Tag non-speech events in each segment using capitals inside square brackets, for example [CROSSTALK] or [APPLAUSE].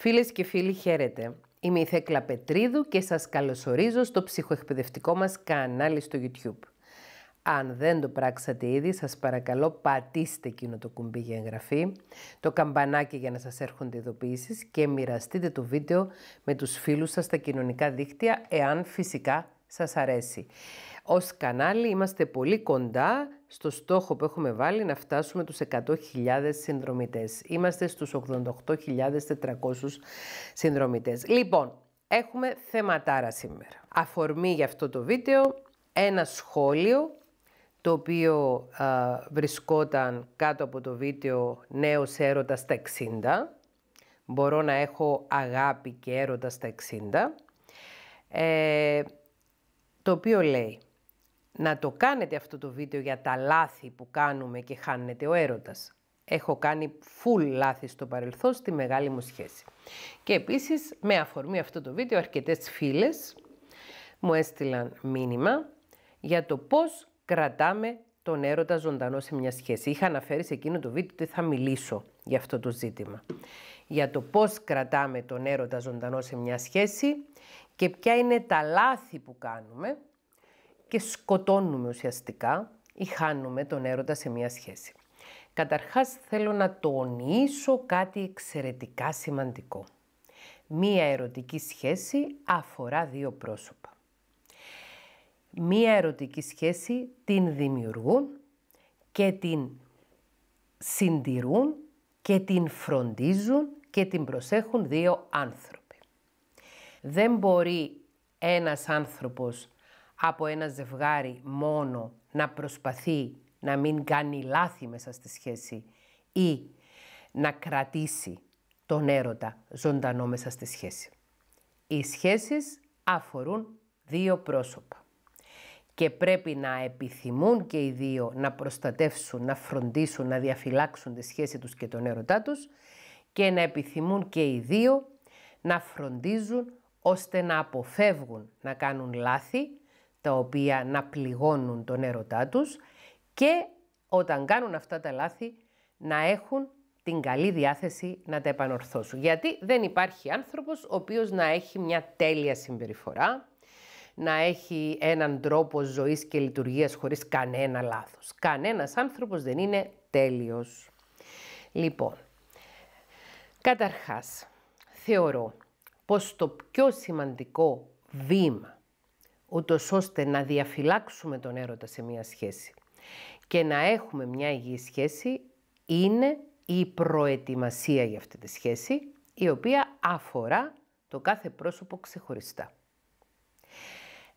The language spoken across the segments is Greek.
Φίλες και φίλοι χαίρετε. Είμαι η Θέκλα Πετρίδου και σας καλωσορίζω στο ψυχοεκπαιδευτικό μας κανάλι στο YouTube. Αν δεν το πράξατε ήδη, σας παρακαλώ πατήστε εκείνο το κουμπί για εγγραφή, το καμπανάκι για να σας έρχονται ειδοποιήσεις και μοιραστείτε το βίντεο με τους φίλους σας στα κοινωνικά δίκτυα, εάν φυσικά σας αρέσει. Ως κανάλι είμαστε πολύ κοντά στο στόχο που έχουμε βάλει να φτάσουμε τους 100.000 συνδρομητές. Είμαστε στους 88.400 συνδρομητές. Λοιπόν, έχουμε θεματάρα σήμερα. Αφορμή για αυτό το βίντεο, ένα σχόλιο το οποίο βρισκόταν κάτω από το βίντεο «Νέος έρωτας στα 60». Μπορώ να έχω αγάπη και έρωτα στα 60. Ε, το οποίο λέει να το κάνετε αυτό το βίντεο για τα λάθη που κάνουμε και χάνετε ο έρωτας. Έχω κάνει full λάθη στο παρελθόν στη μεγάλη μου σχέση. Και επίσης με αφορμή αυτό το βίντεο αρκετές φίλες μου έστειλαν μήνυμα για το πώς κρατάμε τον έρωτα ζωντανό σε μια σχέση. Είχα αναφέρει σε εκείνο το βίντεο ότι θα μιλήσω για αυτό το ζήτημα. Για το πώς κρατάμε τον έρωτα ζωντανό σε μια σχέση και ποια είναι τα λάθη που κάνουμε και σκοτώνουμε ουσιαστικά ή χάνουμε τον έρωτα σε μια σχέση. Καταρχάς θέλω να τονίσω κάτι εξαιρετικά σημαντικό. Μία ερωτική σχέση αφορά δύο πρόσωπα. Μία ερωτική σχέση την δημιουργούν και την συντηρούν και την φροντίζουν και την προσέχουν δύο άνθρωποι. Δεν μπορεί ένας άνθρωπος από ένα ζευγάρι μόνο να προσπαθεί να μην κάνει λάθη μέσα στη σχέση ή να κρατήσει τον έρωτα ζωντανό μέσα στη σχέση. Οι σχέσεις αφορούν δύο πρόσωπα και πρέπει να επιθυμούν και οι δύο να προστατεύσουν, να φροντίσουν, να διαφυλάξουν τη σχέση τους και τον έρωτά τους και να επιθυμούν και οι δύο να φροντίζουν ώστε να αποφεύγουν να κάνουν λάθη τα οποία να πληγώνουν τον έρωτά τους και όταν κάνουν αυτά τα λάθη να έχουν την καλή διάθεση να τα επανορθώσουν. Γιατί δεν υπάρχει άνθρωπος ο οποίος να έχει μια τέλεια συμπεριφορά, να έχει έναν τρόπο ζωής και λειτουργίας χωρίς κανένα λάθος. Κανένας άνθρωπος δεν είναι τέλειος. Λοιπόν, καταρχάς θεωρώ πως το πιο σημαντικό βήμα ούτως ώστε να διαφυλάξουμε τον έρωτα σε μία σχέση και να έχουμε μια υγιή σχέση είναι η προετοιμασία για αυτή τη σχέση, η οποία αφορά το κάθε πρόσωπο ξεχωριστά.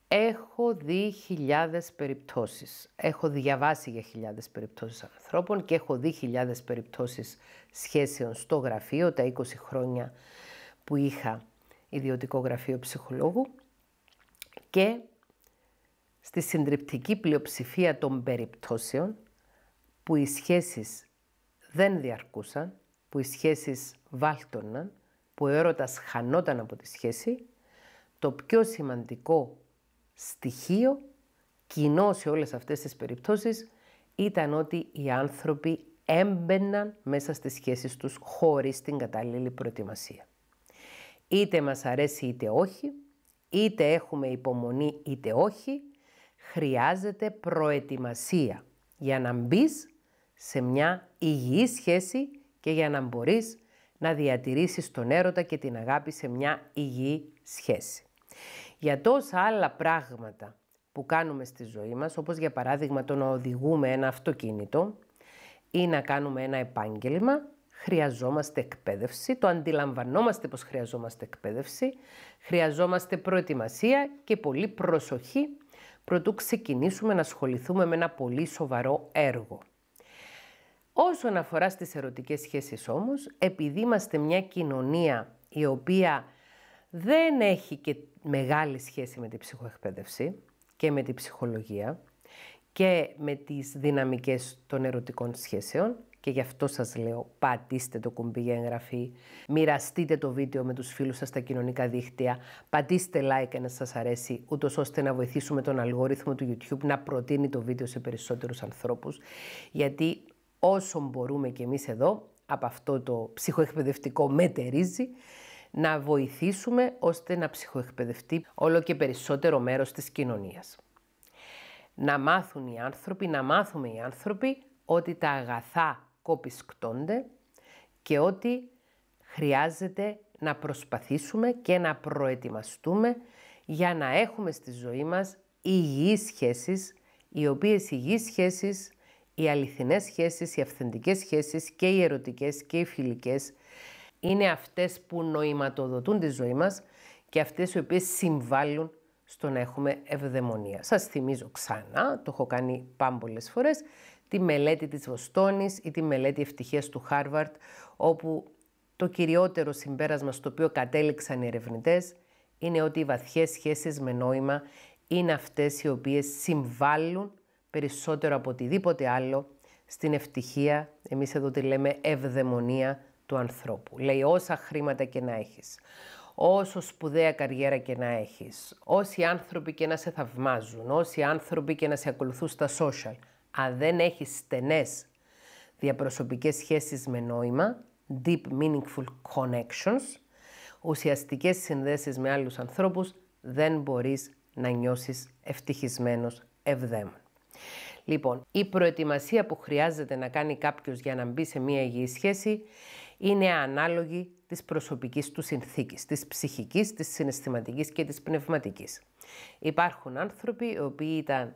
Έχω δει χιλιάδες περιπτώσεις, έχω διαβάσει για χιλιάδες περιπτώσεις ανθρώπων και έχω δει χιλιάδες περιπτώσεις σχέσεων στο γραφείο τα 20 χρόνια που είχα ιδιωτικό γραφείο ψυχολόγου και στη συντριπτική πλειοψηφία των περιπτώσεων που οι σχέσεις δεν διαρκούσαν, που οι σχέσεις βάλτωναν, που ο έρωτας χανόταν από τη σχέση, το πιο σημαντικό στοιχείο κοινό σε όλες αυτές τις περιπτώσεις ήταν ότι οι άνθρωποι έμπαιναν μέσα στις σχέσεις τους χωρίς την κατάλληλη προετοιμασία. Είτε μας αρέσει είτε όχι, είτε έχουμε υπομονή είτε όχι, χρειάζεται προετοιμασία για να μπεις σε μια υγιή σχέση και για να μπορείς να διατηρήσεις τον έρωτα και την αγάπη σε μια υγιή σχέση. Για τόσα άλλα πράγματα που κάνουμε στη ζωή μας, όπως για παράδειγμα το να οδηγούμε ένα αυτοκίνητο ή να κάνουμε ένα επάγγελμα, χρειαζόμαστε εκπαίδευση, το αντιλαμβανόμαστε πως χρειαζόμαστε εκπαίδευση, χρειαζόμαστε προετοιμασία και πολύ προσοχή προτού ξεκινήσουμε να ασχοληθούμε με ένα πολύ σοβαρό έργο. Όσον αφορά στις ερωτικές σχέσεις όμως, επειδή είμαστε μια κοινωνία η οποία δεν έχει και μεγάλη σχέση με την ψυχοεκπαίδευση και με την ψυχολογία και με τις δυναμικές των ερωτικών σχέσεων, και γι' αυτό σας λέω, πατήστε το κουμπί για εγγραφή, μοιραστείτε το βίντεο με τους φίλους σας στα κοινωνικά δίκτυα, πατήστε like αν σας αρέσει, ούτως ώστε να βοηθήσουμε τον αλγόριθμο του YouTube να προτείνει το βίντεο σε περισσότερους ανθρώπους, γιατί όσο μπορούμε κι εμείς εδώ, από αυτό το ψυχοεκπαιδευτικό μετερίζει, να βοηθήσουμε ώστε να ψυχοεκπαιδευτεί όλο και περισσότερο μέρος της κοινωνίας. Να μάθουν οι άνθρωποι, να μάθουμε οι άνθρωποι ότι τα αγαθά κοπισκτώνται και ότι χρειάζεται να προσπαθήσουμε και να προετοιμαστούμε για να έχουμε στη ζωή μας υγιείς σχέσεις, οι οποίες υγιείς σχέσεις, οι αληθινές σχέσεις, οι αυθεντικές σχέσεις και οι ερωτικές και οι φιλικές είναι αυτές που νοηματοδοτούν τη ζωή μας και αυτές οι οποίες συμβάλλουν στο να έχουμε ευδαιμονία. Σας θυμίζω ξανά, το έχω κάνει πάμπολες φορές, τη μελέτη της Βοστόνης ή τη μελέτη ευτυχίας του Χάρβαρτ, όπου το κυριότερο συμπέρασμα στο οποίο κατέληξαν οι ερευνητές είναι ότι οι βαθιές σχέσεις με νόημα είναι αυτές οι οποίες συμβάλλουν περισσότερο από οτιδήποτε άλλο στην ευτυχία, εμείς εδώ τη λέμε ευδαιμονία του ανθρώπου. Λέει όσα χρήματα και να έχεις, όσο σπουδαία καριέρα και να έχεις, όσοι άνθρωποι και να σε θαυμάζουν, όσοι άνθρωποι και να σε ακολουθούν στα social – αν δεν έχει στενές διαπροσωπικές σχέσεις με νόημα, deep meaningful connections, ουσιαστικές συνδέσεις με άλλους ανθρώπους, δεν μπορείς να νιώσεις ευτυχισμένος ευδαίμων. Λοιπόν, η προετοιμασία που χρειάζεται να κάνει κάποιος για να μπει σε μία υγιή σχέση είναι ανάλογη της προσωπικής του συνθήκης, της ψυχικής, της συναισθηματικής και της πνευματικής. Υπάρχουν άνθρωποι οι οποίοι ήταν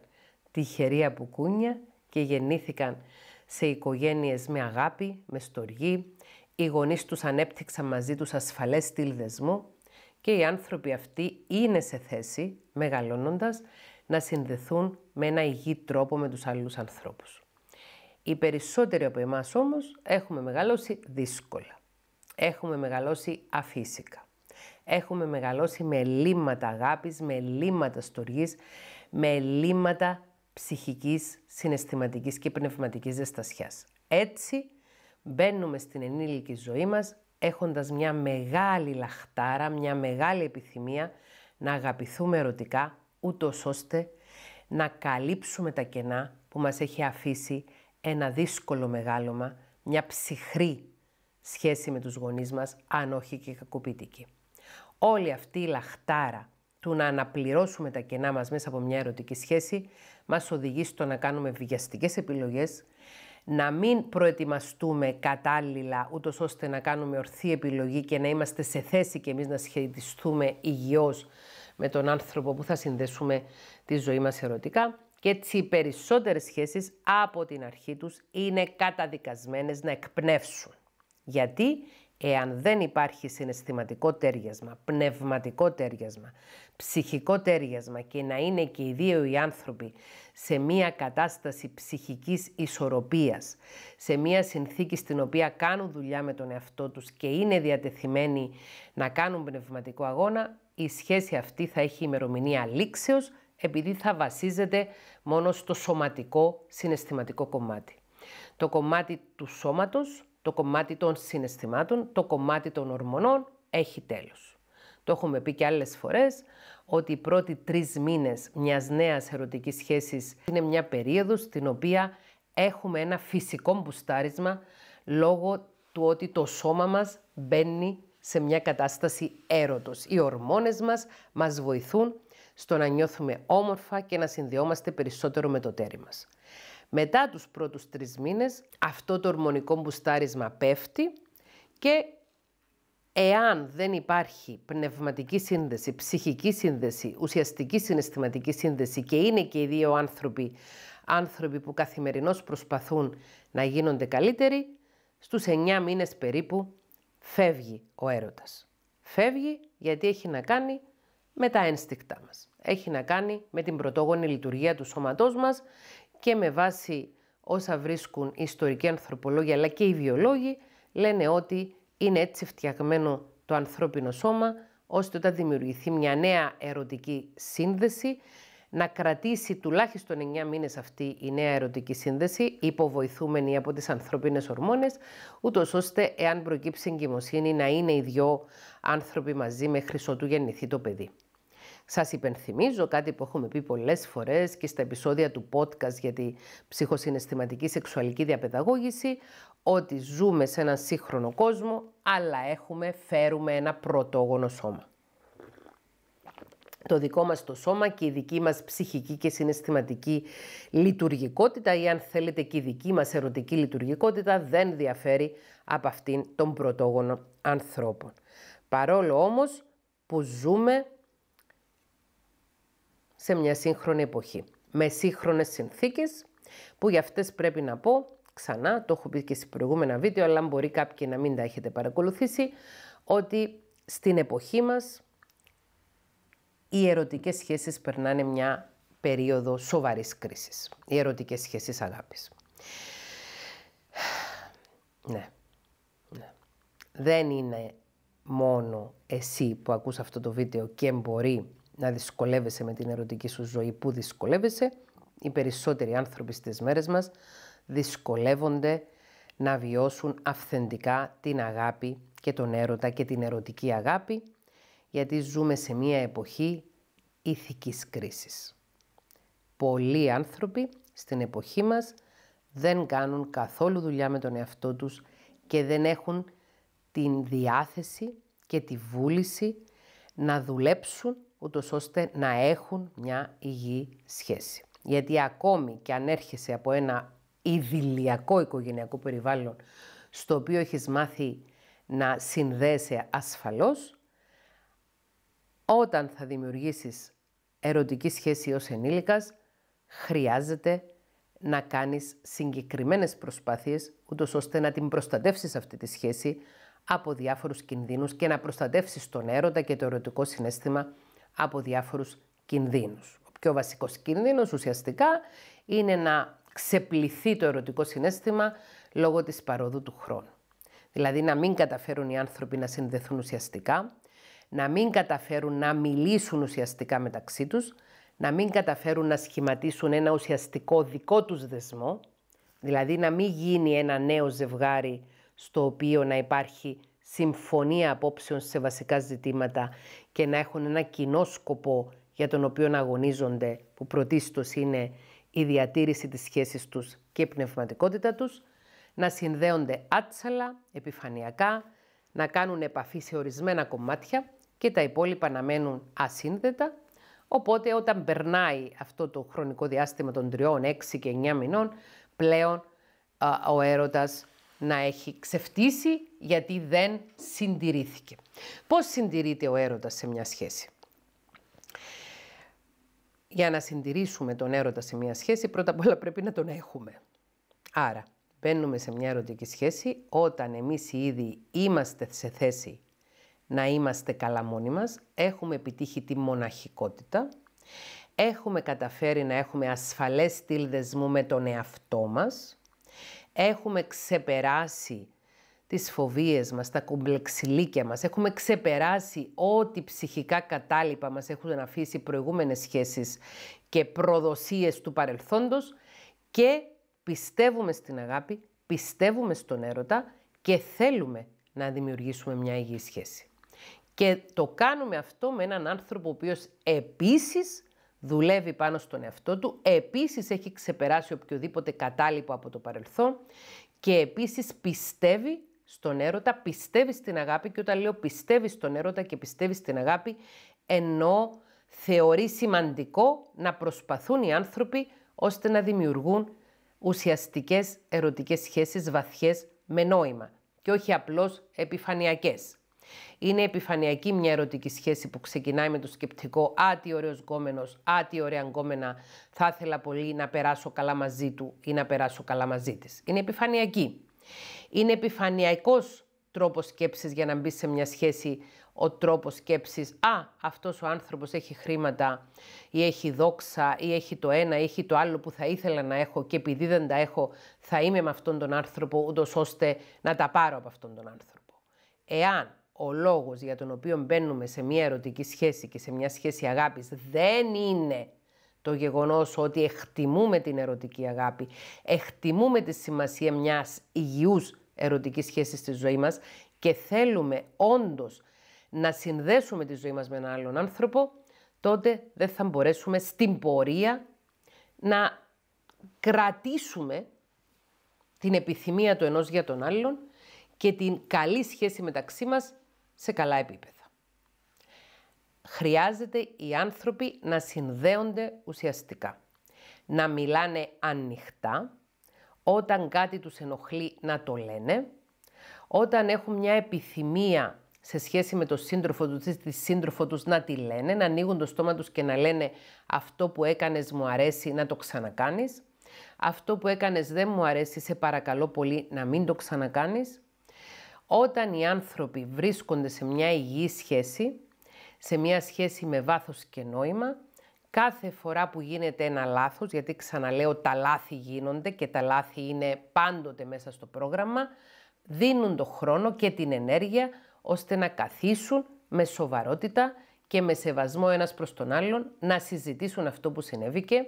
τυχερή που κούνια και γεννήθηκαν σε οικογένειες με αγάπη, με στοργή, οι γονείς τους ανέπτυξαν μαζί τους ασφαλές στυλ δεσμού και οι άνθρωποι αυτοί είναι σε θέση, μεγαλώνοντας, να συνδεθούν με ένα υγιή τρόπο με τους άλλους ανθρώπους. Οι περισσότεροι από εμάς όμως έχουμε μεγαλώσει δύσκολα. Έχουμε μεγαλώσει αφύσικα. Έχουμε μεγαλώσει με λύματα αγάπης, με λύματα στοργής, με λύματα ψυχικής, συναισθηματικής και πνευματικής ζεστασιάς. Έτσι μπαίνουμε στην ενήλικη ζωή μας έχοντας μια μεγάλη λαχτάρα, μια μεγάλη επιθυμία να αγαπηθούμε ερωτικά, ούτως ώστε να καλύψουμε τα κενά που μας έχει αφήσει ένα δύσκολο μεγάλωμα, μια ψυχρή σχέση με τους γονείς μας, αν όχι και κακοποιητική. Όλη αυτή η λαχτάρα του να αναπληρώσουμε τα κενά μας μέσα από μια ερωτική σχέση μας οδηγεί στο να κάνουμε βιαστικές επιλογές, να μην προετοιμαστούμε κατάλληλα, ούτως ώστε να κάνουμε ορθή επιλογή και να είμαστε σε θέση και εμείς να σχετιστούμε υγιώς με τον άνθρωπο που θα συνδέσουμε τη ζωή μας ερωτικά. Και έτσι οι περισσότερες σχέσεις από την αρχή τους είναι καταδικασμένες να εκπνεύσουν. Γιατί, Εάν δεν υπάρχει συναισθηματικό τέριασμα, πνευματικό τέριασμα, ψυχικό τέριασμα και να είναι και οι δύο οι άνθρωποι σε μία κατάσταση ψυχικής ισορροπίας, σε μία συνθήκη στην οποία κάνουν δουλειά με τον εαυτό τους και είναι διατεθειμένοι να κάνουν πνευματικό αγώνα, η σχέση αυτή θα έχει ημερομηνία λήξεως επειδή θα βασίζεται μόνο στο σωματικό συναισθηματικό κομμάτι. Το κομμάτι του σώματος το κομμάτι των συναισθημάτων, το κομμάτι των ορμονών έχει τέλος. Το έχουμε πει και άλλες φορές ότι οι πρώτοι τρεις μήνες μιας νέας ερωτικής σχέσης είναι μια περίοδος στην οποία έχουμε ένα φυσικό μπουστάρισμα λόγω του ότι το σώμα μας μπαίνει σε μια κατάσταση έρωτος. Οι ορμόνες μας μας βοηθούν στο να νιώθουμε όμορφα και να συνδυόμαστε περισσότερο με το τέρι μας. Μετά τους πρώτους τρεις μήνες αυτό το ορμονικό μπουστάρισμα πέφτει και εάν δεν υπάρχει πνευματική σύνδεση, ψυχική σύνδεση, ουσιαστική συναισθηματική σύνδεση και είναι και οι δύο άνθρωποι, άνθρωποι που καθημερινώς προσπαθούν να γίνονται καλύτεροι, στους εννιά μήνες περίπου φεύγει ο έρωτας. Φεύγει γιατί έχει να κάνει με τα ένστικτά μας. Έχει να κάνει με την πρωτόγονη λειτουργία του σώματός μας και με βάση όσα βρίσκουν οι ιστορικοί ανθρωπολόγοι αλλά και οι βιολόγοι λένε ότι είναι έτσι φτιαγμένο το ανθρώπινο σώμα ώστε όταν δημιουργηθεί μια νέα ερωτική σύνδεση να κρατήσει τουλάχιστον 9 μήνες αυτή η νέα ερωτική σύνδεση υποβοηθούμενη από τις ανθρώπινες ορμόνες ούτως ώστε εάν προκύψει εγκυμοσύνη να είναι οι δυο άνθρωποι μαζί μέχρι ότου γεννηθεί το παιδί. Σας υπενθυμίζω κάτι που έχουμε πει πολλές φορές και στα επεισόδια του podcast για τη ψυχοσυναισθηματική σεξουαλική διαπαιδαγώγηση, ότι ζούμε σε έναν σύγχρονο κόσμο, αλλά έχουμε, φέρουμε ένα πρωτόγονο σώμα. Το δικό μας το σώμα και η δική μας ψυχική και συναισθηματική λειτουργικότητα ή αν θέλετε και η δική μας ερωτική λειτουργικότητα δεν διαφέρει από αυτήν των πρωτόγονων ανθρώπων. Παρόλο όμως που ζούμε σε μια σύγχρονη εποχή. Με σύγχρονες συνθήκες που για αυτές πρέπει να πω ξανά, το έχω πει και σε προηγούμενα βίντεο, αλλά μπορεί κάποιοι να μην τα έχετε παρακολουθήσει, ότι στην εποχή μας οι ερωτικές σχέσεις περνάνε μια περίοδο σοβαρής κρίσης. Οι ερωτικές σχέσεις αγάπης. Ναι. ναι. Δεν είναι μόνο εσύ που ακούς αυτό το βίντεο και μπορεί να δυσκολεύεσαι με την ερωτική σου ζωή. Πού δυσκολεύεσαι, οι περισσότεροι άνθρωποι στις μέρες μας δυσκολεύονται να βιώσουν αυθεντικά την αγάπη και τον έρωτα και την ερωτική αγάπη, γιατί ζούμε σε μία εποχή ηθικής κρίσης. Πολλοί άνθρωποι στην εποχή μας δεν κάνουν καθόλου δουλειά με τον εαυτό τους και δεν έχουν την διάθεση και τη βούληση να δουλέψουν ούτως ώστε να έχουν μια υγιή σχέση. Γιατί ακόμη και αν έρχεσαι από ένα ιδηλιακό οικογενειακό περιβάλλον στο οποίο έχεις μάθει να συνδέεσαι ασφαλώς, όταν θα δημιουργήσεις ερωτική σχέση ως ενήλικας, χρειάζεται να κάνεις συγκεκριμένες προσπάθειες, ούτως ώστε να την προστατεύσεις αυτή τη σχέση από διάφορους κινδύνους και να προστατεύσεις τον έρωτα και το ερωτικό συνέστημα από διάφορους κινδύνους. Ο πιο βασικός κίνδυνος ουσιαστικά είναι να ξεπληθεί το ερωτικό συνέστημα λόγω της παρόδου του χρόνου. Δηλαδή να μην καταφέρουν οι άνθρωποι να συνδεθούν ουσιαστικά, να μην καταφέρουν να μιλήσουν ουσιαστικά μεταξύ τους, να μην καταφέρουν να σχηματίσουν ένα ουσιαστικό δικό τους δεσμό, δηλαδή να μην γίνει ένα νέο ζευγάρι στο οποίο να υπάρχει συμφωνία απόψεων σε βασικά ζητήματα και να έχουν ένα κοινό σκοπό για τον οποίο αγωνίζονται, που πρωτίστως είναι η διατήρηση της σχέσης τους και η πνευματικότητα τους, να συνδέονται άτσαλα, επιφανειακά, να κάνουν επαφή σε ορισμένα κομμάτια και τα υπόλοιπα να μένουν ασύνδετα. Οπότε όταν περνάει αυτό το χρονικό διάστημα των τριών, 6 και 9 μηνών, πλέον ο έρωτας να έχει ξεφτύσει γιατί δεν συντηρήθηκε. Πώς συντηρείται ο έρωτας σε μια σχέση. Για να συντηρήσουμε τον έρωτα σε μια σχέση, πρώτα απ' όλα πρέπει να τον έχουμε. Άρα, μπαίνουμε σε μια ερωτική σχέση όταν εμείς ήδη είμαστε σε θέση να είμαστε καλά μόνοι μας, έχουμε επιτύχει τη μοναχικότητα, έχουμε καταφέρει να έχουμε ασφαλές στυλ δεσμού με τον εαυτό μας, έχουμε ξεπεράσει τις φοβίες μας, τα κομπλεξιλίκια μας. Έχουμε ξεπεράσει ό,τι ψυχικά κατάλοιπα μας έχουν αφήσει προηγούμενες σχέσεις και προδοσίες του παρελθόντος και πιστεύουμε στην αγάπη, πιστεύουμε στον έρωτα και θέλουμε να δημιουργήσουμε μια υγιή σχέση. Και το κάνουμε αυτό με έναν άνθρωπο ο οποίος επίσης δουλεύει πάνω στον εαυτό του, επίσης έχει ξεπεράσει οποιοδήποτε κατάλοιπο από το παρελθόν και επίσης πιστεύει στον έρωτα, πιστεύεις στην αγάπη και όταν λέω πιστεύεις στον έρωτα και πιστεύεις στην αγάπη, ενώ θεωρεί σημαντικό να προσπαθούν οι άνθρωποι ώστε να δημιουργούν ουσιαστικές ερωτικές σχέσεις βαθιές με νόημα και όχι απλώς επιφανειακές. Είναι επιφανειακή μια ερωτική σχέση που ξεκινάει με το σκεπτικό «Α, τι ωραίος γκόμενος, α, τι ωραία ωραια γκομενα θα ήθελα πολύ να περάσω καλά μαζί του ή να περάσω καλά μαζί της». Είναι επιφανειακή. Είναι επιφανειακός τρόπος σκέψης για να μπει σε μια σχέση ο τρόπος σκέψης «Α, αυτός ο άνθρωπος έχει χρήματα ή έχει δόξα ή έχει το ένα ή έχει το άλλο που θα ήθελα να έχω και επειδή δεν τα έχω θα είμαι με αυτόν τον άνθρωπο ούτως ώστε να τα πάρω από αυτόν τον άνθρωπο». Εάν ο λόγος για τον οποίο μπαίνουμε σε μια ερωτική σχέση και σε μια σχέση αγάπης δεν είναι το γεγονός ότι εκτιμούμε την ερωτική αγάπη, εκτιμούμε τη σημασία μιας υγιούς ερωτικής σχέσης στη ζωή μας και θέλουμε όντως να συνδέσουμε τη ζωή μας με έναν άλλον άνθρωπο, τότε δεν θα μπορέσουμε στην πορεία να κρατήσουμε την επιθυμία του ενός για τον άλλον και την καλή σχέση μεταξύ μας σε καλά επίπεδα χρειάζεται οι άνθρωποι να συνδέονται ουσιαστικά. Να μιλάνε ανοιχτά, όταν κάτι τους ενοχλεί να το λένε, όταν έχουν μια επιθυμία σε σχέση με τον σύντροφο τους, τη σύντροφο τους να τη λένε, να ανοίγουν το στόμα τους και να λένε αυτό που έκανες μου αρέσει να το ξανακάνεις, αυτό που έκανες δεν μου αρέσει, σε παρακαλώ πολύ να μην το ξανακάνεις. Όταν οι άνθρωποι βρίσκονται σε μια υγιή σχέση, σε μια σχέση με βάθος και νόημα. Κάθε φορά που γίνεται ένα λάθος, γιατί ξαναλέω τα λάθη γίνονται και τα λάθη είναι πάντοτε μέσα στο πρόγραμμα, δίνουν το χρόνο και την ενέργεια ώστε να καθίσουν με σοβαρότητα και με σεβασμό ένας προς τον άλλον, να συζητήσουν αυτό που συνέβηκε,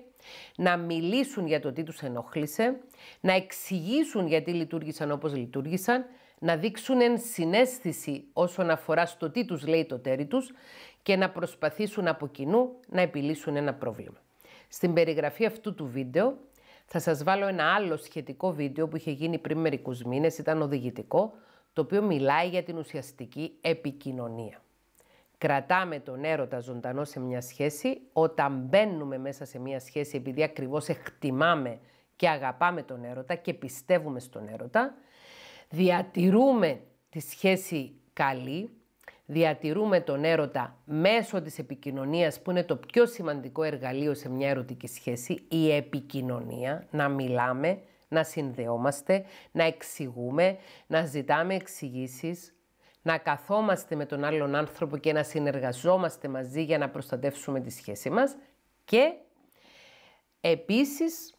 να μιλήσουν για το τι τους ενοχλήσε, να εξηγήσουν γιατί λειτουργήσαν όπως λειτουργήσαν, να δείξουν εν συνέστηση όσον αφορά στο τι τους λέει το τέρι τους και να προσπαθήσουν από κοινού να επιλύσουν ένα πρόβλημα. Στην περιγραφή αυτού του βίντεο θα σας βάλω ένα άλλο σχετικό βίντεο που είχε γίνει πριν μερικούς μήνες, ήταν οδηγητικό, το οποίο μιλάει για την ουσιαστική επικοινωνία κρατάμε τον έρωτα ζωντανό σε μια σχέση, όταν μπαίνουμε μέσα σε μια σχέση επειδή ακριβώς εκτιμάμε και αγαπάμε τον έρωτα και πιστεύουμε στον έρωτα, διατηρούμε τη σχέση καλή, διατηρούμε τον έρωτα μέσω της επικοινωνίας που είναι το πιο σημαντικό εργαλείο σε μια ερωτική σχέση, η επικοινωνία, να μιλάμε, να συνδεόμαστε, να εξηγούμε, να ζητάμε εξηγήσεις, να καθόμαστε με τον άλλον άνθρωπο και να συνεργαζόμαστε μαζί για να προστατεύσουμε τη σχέση μας και επίσης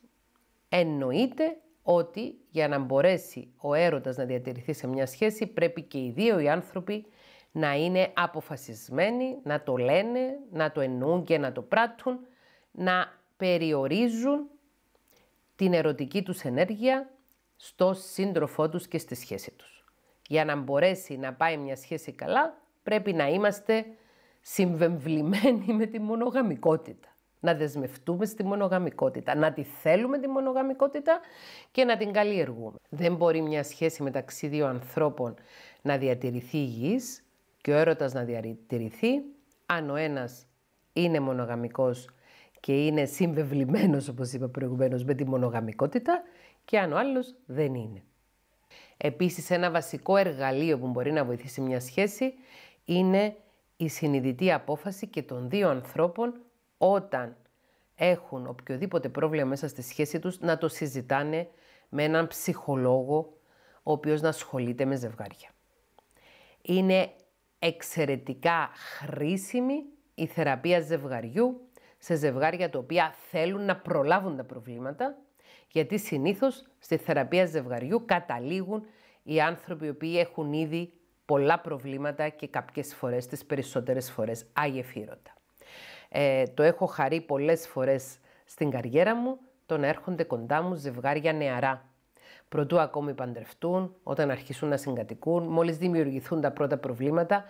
εννοείται ότι για να μπορέσει ο έρωτας να διατηρηθεί σε μια σχέση πρέπει και οι δύο οι άνθρωποι να είναι αποφασισμένοι, να το λένε, να το εννοούν και να το πράττουν, να περιορίζουν την ερωτική τους ενέργεια στο σύντροφό τους και στη σχέση τους για να μπορέσει να πάει μια σχέση καλά, πρέπει να είμαστε συμβεμβλημένοι με τη μονογαμικότητα. Να δεσμευτούμε στη μονογαμικότητα, να τη θέλουμε τη μονογαμικότητα και να την καλλιεργούμε. Δεν μπορεί μια σχέση μεταξύ δύο ανθρώπων να διατηρηθεί υγιής και ο έρωτας να διατηρηθεί αν ο ένας είναι μονογαμικός και είναι συμβεβλημένος, όπως είπα προηγουμένως, με τη μονογαμικότητα και αν ο άλλος δεν είναι. Επίσης, ένα βασικό εργαλείο που μπορεί να βοηθήσει μια σχέση είναι η συνειδητή απόφαση και των δύο ανθρώπων όταν έχουν οποιοδήποτε πρόβλημα μέσα στη σχέση τους να το συζητάνε με έναν ψυχολόγο ο οποίος να ασχολείται με ζευγάρια. Είναι εξαιρετικά χρήσιμη η θεραπεία ζευγαριού σε ζευγάρια τα οποία θέλουν να προλάβουν τα προβλήματα γιατί συνήθως στη θεραπεία ζευγαριού καταλήγουν οι άνθρωποι οι οποίοι έχουν ήδη πολλά προβλήματα και κάποιες φορές, τις περισσότερες φορές, αγεφύρωτα. Ε, το έχω χαρεί πολλές φορές στην καριέρα μου, το να έρχονται κοντά μου ζευγάρια νεαρά. Προτού ακόμη παντρευτούν, όταν αρχίσουν να συγκατοικούν, μόλις δημιουργηθούν τα πρώτα προβλήματα,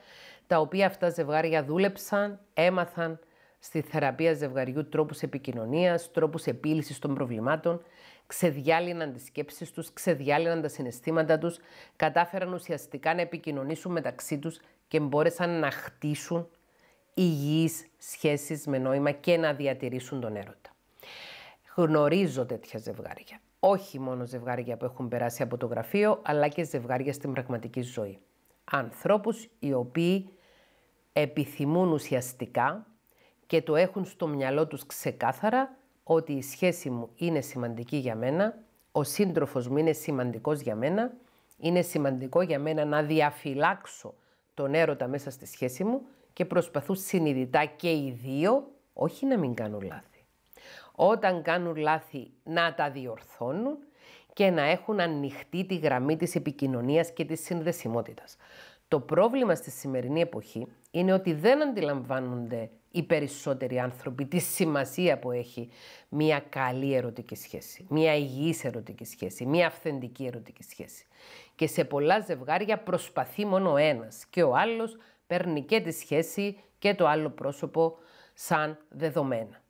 τα οποία αυτά ζευγάρια δούλεψαν, έμαθαν στη θεραπεία ζευγαριού τρόπους επικοινωνίας, τρόπους επίλυσης των προβλημάτων ξεδιάλυναν τις σκέψεις τους, ξεδιάλυναν τα συναισθήματα τους, κατάφεραν ουσιαστικά να επικοινωνήσουν μεταξύ τους και μπόρεσαν να χτίσουν υγιείς σχέσεις με νόημα και να διατηρήσουν τον έρωτα. Γνωρίζω τέτοια ζευγάρια. Όχι μόνο ζευγάρια που έχουν περάσει από το γραφείο, αλλά και ζευγάρια στην πραγματική ζωή. Ανθρώπους οι οποίοι επιθυμούν ουσιαστικά και το έχουν στο μυαλό τους ξεκάθαρα ότι η σχέση μου είναι σημαντική για μένα, ο σύντροφος μου είναι σημαντικός για μένα, είναι σημαντικό για μένα να διαφυλάξω τον έρωτα μέσα στη σχέση μου και προσπαθούν συνειδητά και οι δύο όχι να μην κάνουν λάθη. Όταν κάνουν λάθη να τα διορθώνουν και να έχουν ανοιχτή τη γραμμή της επικοινωνίας και της συνδεσιμότητας. Το πρόβλημα στη σημερινή εποχή είναι ότι δεν αντιλαμβάνονται οι περισσότεροι άνθρωποι τη σημασία που έχει μια καλή ερωτική σχέση, μια υγιής ερωτική σχέση, μια αυθεντική ερωτική σχέση. Και σε πολλά ζευγάρια προσπαθεί μόνο ένας και ο άλλος παίρνει και τη σχέση και το άλλο πρόσωπο σαν δεδομένα.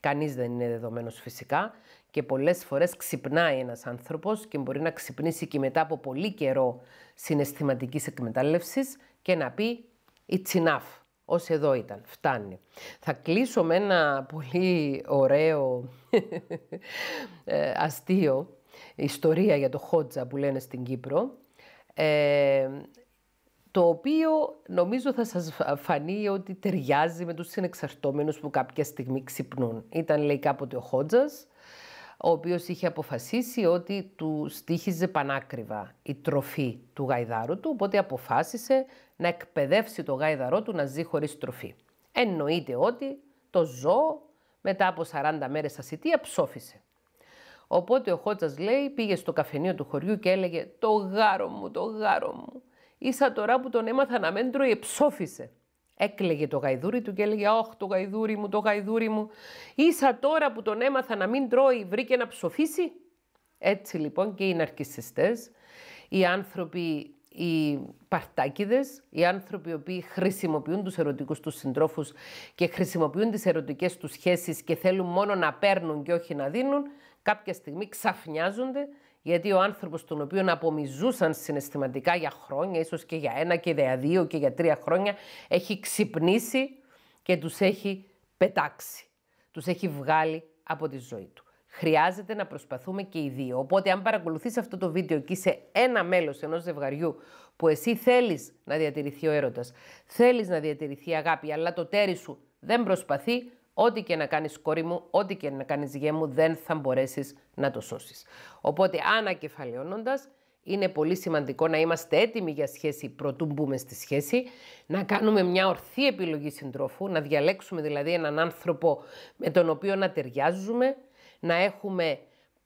Κανείς δεν είναι δεδομένος φυσικά και πολλές φορές ξυπνάει ένας άνθρωπος και μπορεί να ξυπνήσει και μετά από πολύ καιρό συναισθηματικής εκμετάλλευσης και να πει «It's enough» ως εδώ ήταν. Φτάνει. Θα κλείσω με ένα πολύ ωραίο [LAUGHS] ε, αστείο, ιστορία για το Χότζα που λένε στην Κύπρο, ε, το οποίο νομίζω θα σας φανεί ότι ταιριάζει με τους συνεξαρτώμενους που κάποια στιγμή ξυπνούν. Ήταν λέει κάποτε ο Χότζας, ο οποίος είχε αποφασίσει ότι του στήχιζε πανάκριβα η τροφή του γαϊδάρου του, οπότε αποφάσισε να εκπαιδεύσει το γάιδαρό του να ζει χωρίς τροφή. Εννοείται ότι το ζώο μετά από 40 μέρες ασυτεία ψώφισε. Οπότε ο Χότσας λέει πήγε στο καφενείο του χωριού και έλεγε «Το γάρο μου, το γάρο μου, ίσα τώρα που τον έμαθα να μην τρώει ψόφισε». Έκλεγε το γαϊδούρι του και έλεγε «Αχ, το γαϊδούρι μου, το γαϊδούρι μου, ίσα τώρα που τον έμαθα να μην τρώει βρήκε να ψοφίσει». Έτσι λοιπόν και οι ναρκισιστές, οι άνθρωποι οι παρτάκιδες, οι άνθρωποι οι οποίοι χρησιμοποιούν τους ερωτικούς τους συντρόφους και χρησιμοποιούν τις ερωτικές τους σχέσεις και θέλουν μόνο να παίρνουν και όχι να δίνουν, κάποια στιγμή ξαφνιάζονται γιατί ο άνθρωπος τον οποίο απομιζούσαν συναισθηματικά για χρόνια, ίσως και για ένα και για δύο και για τρία χρόνια, έχει ξυπνήσει και τους έχει πετάξει. Τους έχει βγάλει από τη ζωή του χρειάζεται να προσπαθούμε και οι δύο. Οπότε, αν παρακολουθείς αυτό το βίντεο και είσαι ένα μέλος ενός ζευγαριού που εσύ θέλεις να διατηρηθεί ο έρωτας, θέλεις να διατηρηθεί η αγάπη, αλλά το τέρι σου δεν προσπαθεί, ό,τι και να κάνεις, κόρη μου, ό,τι και να κάνεις, γέ μου, δεν θα μπορέσεις να το σώσεις. Οπότε, ανακεφαλαιώνοντας, είναι πολύ σημαντικό να είμαστε έτοιμοι για σχέση προτού μπούμε στη σχέση, να κάνουμε μια ορθή επιλογή συντρόφου, να διαλέξουμε δηλαδή έναν άνθρωπο με τον οποίο να ταιριάζουμε, να έχουμε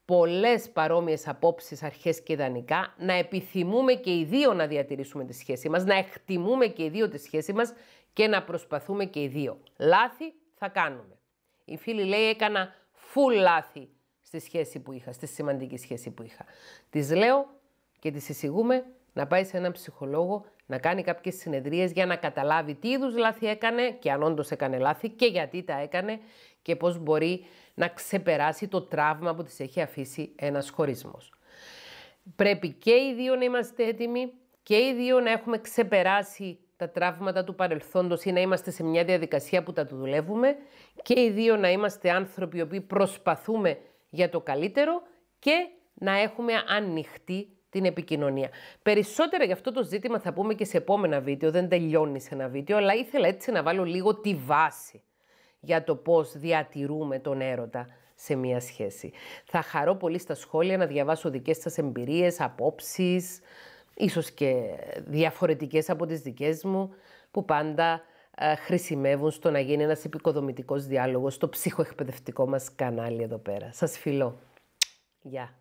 πολλές παρόμοιες απόψεις, αρχές και ιδανικά, να επιθυμούμε και οι δύο να διατηρήσουμε τη σχέση μας, να εκτιμούμε και οι δύο τη σχέση μας και να προσπαθούμε και οι δύο. Λάθη θα κάνουμε. Η φίλη λέει έκανα φουλ λάθη στη σχέση που είχα, στη σημαντική σχέση που είχα. Της λέω και της εισηγούμε να πάει σε έναν ψυχολόγο να κάνει κάποιες συνεδρίες για να καταλάβει τι είδους λάθη έκανε και αν όντως έκανε λάθη και γιατί τα έκανε και πώς μπορεί να ξεπεράσει το τραύμα που της έχει αφήσει ένας χωρισμός. Πρέπει και οι δύο να είμαστε έτοιμοι και οι δύο να έχουμε ξεπεράσει τα τραύματα του παρελθόντος ή να είμαστε σε μια διαδικασία που τα δουλεύουμε και οι δύο να είμαστε άνθρωποι οι οποίοι προσπαθούμε για το καλύτερο και να έχουμε ανοιχτή την επικοινωνία. Περισσότερα για αυτό το ζήτημα θα πούμε και σε επόμενα βίντεο, δεν τελειώνει σε ένα βίντεο, αλλά ήθελα έτσι να βάλω λίγο τη βάση για το πώς διατηρούμε τον έρωτα σε μία σχέση. Θα χαρώ πολύ στα σχόλια να διαβάσω δικές σας εμπειρίες, απόψεις, ίσως και διαφορετικές από τις δικές μου, που πάντα ε, χρησιμεύουν στο να γίνει ένας επικοδομητικός διάλογος στο ψυχοεκπαιδευτικό μας κανάλι εδώ πέρα. Σας φιλώ. Γεια.